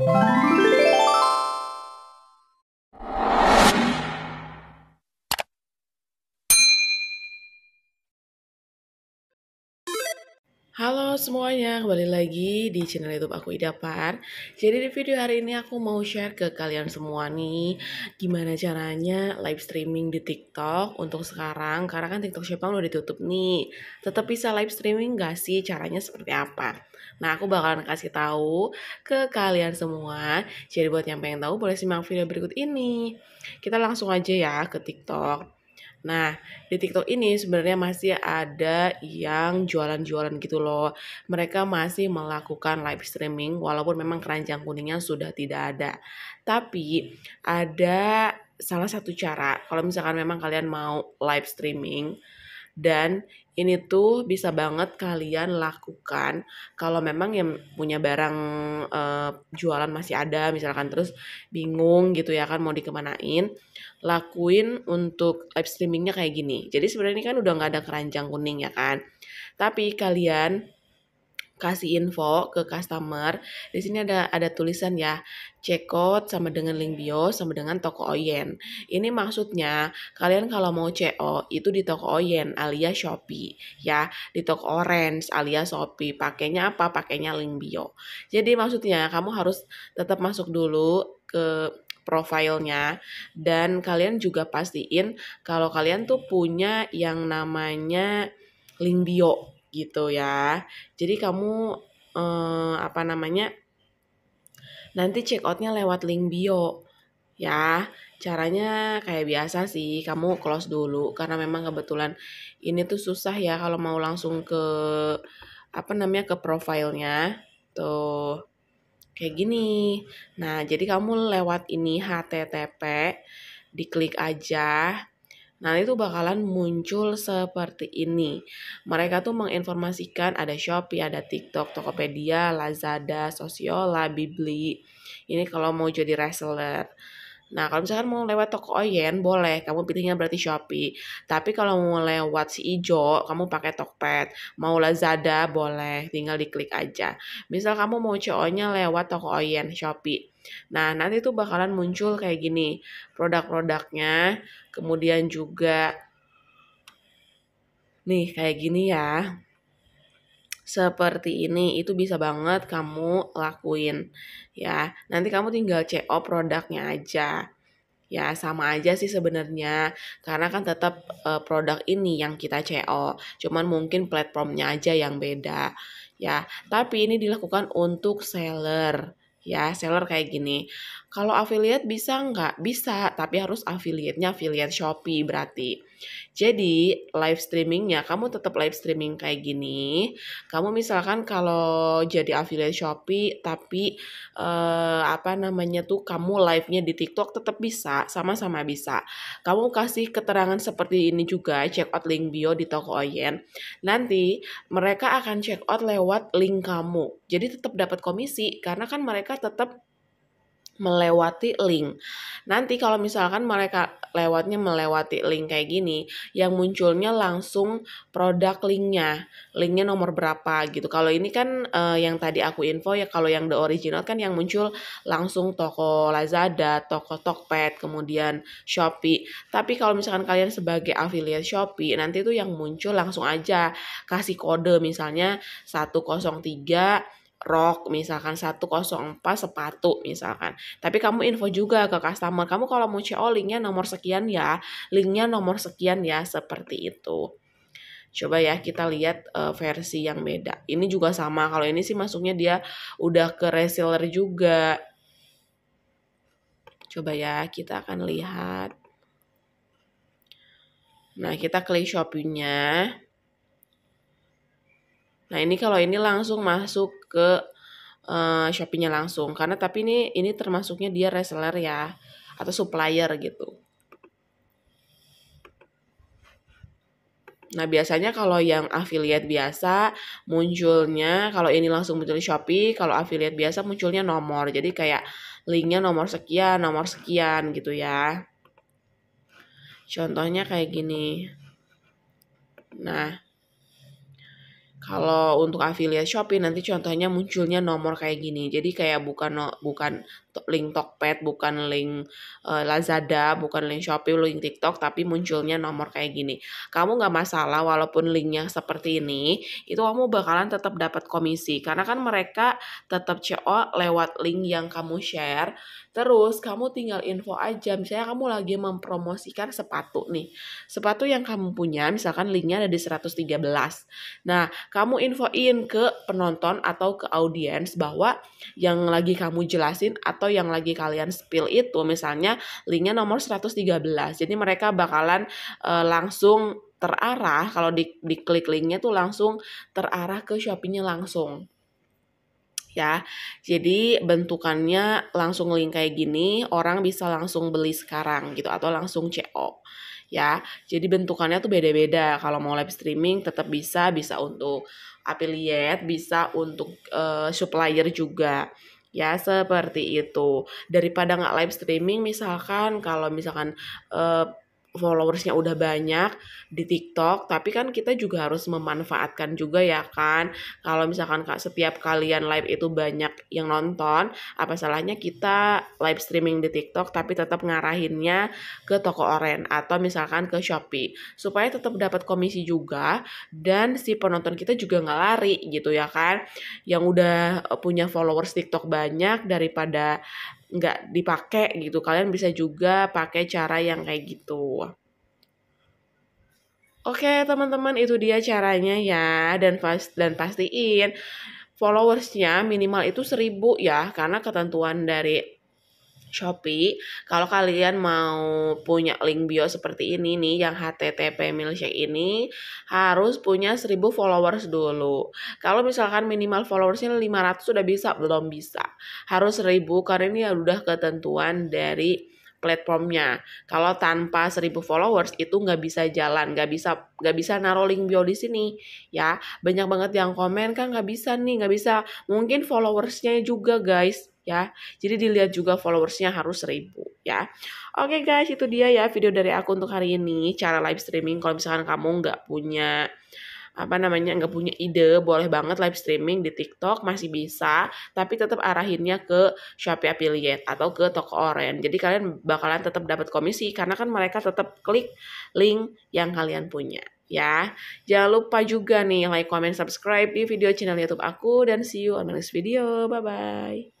you Halo semuanya, kembali lagi di channel YouTube aku ida Par Jadi di video hari ini aku mau share ke kalian semua nih gimana caranya live streaming di TikTok untuk sekarang karena kan TikTok Shop udah ditutup nih. Tetap bisa live streaming gak sih? Caranya seperti apa? Nah, aku bakalan kasih tahu ke kalian semua. Jadi buat yang pengen tahu boleh simak video berikut ini. Kita langsung aja ya ke TikTok. Nah, di TikTok ini sebenarnya masih ada yang jualan-jualan gitu loh. Mereka masih melakukan live streaming walaupun memang keranjang kuningnya sudah tidak ada. Tapi ada salah satu cara kalau misalkan memang kalian mau live streaming dan ini tuh bisa banget kalian lakukan kalau memang yang punya barang uh, jualan masih ada misalkan terus bingung gitu ya kan mau dikemanain lakuin untuk live streamingnya kayak gini jadi sebenarnya ini kan udah nggak ada keranjang kuning ya kan tapi kalian kasih info ke customer. Di sini ada ada tulisan ya, checkout sama dengan link bio sama dengan toko Oyen. Ini maksudnya kalian kalau mau CO itu di toko Oyen alias Shopee ya, di toko Orange alias Shopee. Pakainya apa? Pakainya link bio. Jadi maksudnya kamu harus tetap masuk dulu ke profilnya dan kalian juga pastiin kalau kalian tuh punya yang namanya link bio gitu ya. Jadi kamu eh, apa namanya? Nanti check outnya lewat link bio ya. Caranya kayak biasa sih, kamu close dulu karena memang kebetulan ini tuh susah ya kalau mau langsung ke apa namanya ke profilnya tuh kayak gini. Nah, jadi kamu lewat ini HTTP diklik aja nanti tuh bakalan muncul seperti ini. Mereka tuh menginformasikan ada Shopee, ada TikTok, Tokopedia, Lazada, Sosiola, Bibli. Ini kalau mau jadi reseller. Nah, kalau misalkan mau lewat toko Oyen, boleh. Kamu pilihnya berarti Shopee. Tapi kalau mau lewat si Ijo, kamu pakai Tokped. Mau Lazada, boleh. Tinggal diklik aja. Misal kamu mau CO-nya lewat toko Oyen, Shopee. Nah, nanti tuh bakalan muncul kayak gini. Produk-produknya, kemudian juga... Nih, kayak gini ya seperti ini itu bisa banget kamu lakuin ya nanti kamu tinggal CO produknya aja ya sama aja sih sebenarnya karena kan tetap uh, eh, produk ini yang kita CO cuman mungkin platformnya aja yang beda ya tapi ini dilakukan untuk seller ya seller kayak gini kalau affiliate bisa nggak? Bisa, tapi harus affiliate-nya affiliate Shopee berarti. Jadi live streamingnya kamu tetap live streaming kayak gini. Kamu misalkan kalau jadi affiliate Shopee tapi eh, apa namanya tuh kamu live-nya di TikTok tetap bisa, sama-sama bisa. Kamu kasih keterangan seperti ini juga, check out link bio di toko Oyen. Nanti mereka akan check out lewat link kamu. Jadi tetap dapat komisi karena kan mereka tetap melewati link. Nanti kalau misalkan mereka lewatnya melewati link kayak gini, yang munculnya langsung produk linknya, linknya nomor berapa gitu. Kalau ini kan uh, yang tadi aku info ya kalau yang the original kan yang muncul langsung toko Lazada, toko Tokped, kemudian Shopee. Tapi kalau misalkan kalian sebagai affiliate Shopee, nanti itu yang muncul langsung aja kasih kode misalnya 103 rok misalkan 104 sepatu misalkan. Tapi kamu info juga ke customer, kamu kalau mau CO linknya nomor sekian ya, linknya nomor sekian ya, seperti itu. Coba ya kita lihat uh, versi yang beda. Ini juga sama, kalau ini sih masuknya dia udah ke reseller juga. Coba ya kita akan lihat. Nah kita klik Shopee-nya. Nah ini kalau ini langsung masuk ke uh, Shopee-nya langsung karena tapi ini ini termasuknya dia reseller ya atau supplier gitu. Nah, biasanya kalau yang affiliate biasa munculnya kalau ini langsung muncul di Shopee, kalau affiliate biasa munculnya nomor. Jadi kayak linknya nomor sekian, nomor sekian gitu ya. Contohnya kayak gini. Nah, kalau untuk affiliate Shopee nanti contohnya munculnya nomor kayak gini. Jadi kayak bukan bukan link Tokped, bukan link uh, Lazada, bukan link Shopee, link TikTok, tapi munculnya nomor kayak gini. Kamu nggak masalah walaupun linknya seperti ini, itu kamu bakalan tetap dapat komisi karena kan mereka tetap CO lewat link yang kamu share. Terus kamu tinggal info aja, misalnya kamu lagi mempromosikan sepatu nih, sepatu yang kamu punya, misalkan linknya ada di 113. Nah, kamu infoin ke penonton atau ke audiens bahwa yang lagi kamu jelasin atau yang lagi kalian spill itu misalnya linknya nomor 113 jadi mereka bakalan e, langsung terarah kalau di, diklik linknya tuh langsung terarah ke shoppingnya langsung ya. Jadi bentukannya langsung link kayak gini, orang bisa langsung beli sekarang gitu atau langsung CO ya. Jadi bentukannya tuh beda-beda. Kalau mau live streaming tetap bisa, bisa untuk affiliate, bisa untuk uh, supplier juga. Ya, seperti itu. Daripada nggak live streaming misalkan kalau misalkan uh, followersnya udah banyak di TikTok, tapi kan kita juga harus memanfaatkan juga ya kan. Kalau misalkan Kak setiap kalian live itu banyak yang nonton, apa salahnya kita live streaming di TikTok tapi tetap ngarahinnya ke toko oren atau misalkan ke Shopee supaya tetap dapat komisi juga dan si penonton kita juga nggak lari gitu ya kan. Yang udah punya followers TikTok banyak daripada nggak dipakai gitu kalian bisa juga pakai cara yang kayak gitu Oke teman-teman itu dia caranya ya dan pas dan pastiin followersnya minimal itu seribu ya karena ketentuan dari Shopee. Kalau kalian mau punya link bio seperti ini nih yang HTTP milkshake ini harus punya 1000 followers dulu. Kalau misalkan minimal followersnya 500 sudah bisa belum bisa. Harus 1000 karena ini ya udah ketentuan dari platformnya. Kalau tanpa 1000 followers itu nggak bisa jalan, nggak bisa nggak bisa naruh link bio di sini ya. Banyak banget yang komen kan nggak bisa nih, nggak bisa. Mungkin followersnya juga guys ya. Jadi dilihat juga followersnya harus 1000 ya. Oke guys, itu dia ya video dari aku untuk hari ini cara live streaming kalau misalkan kamu nggak punya apa namanya nggak punya ide boleh banget live streaming di TikTok masih bisa tapi tetap arahinnya ke Shopee affiliate atau ke toko online jadi kalian bakalan tetap dapat komisi karena kan mereka tetap klik link yang kalian punya ya jangan lupa juga nih like comment subscribe di video channel YouTube aku dan see you on the next video bye bye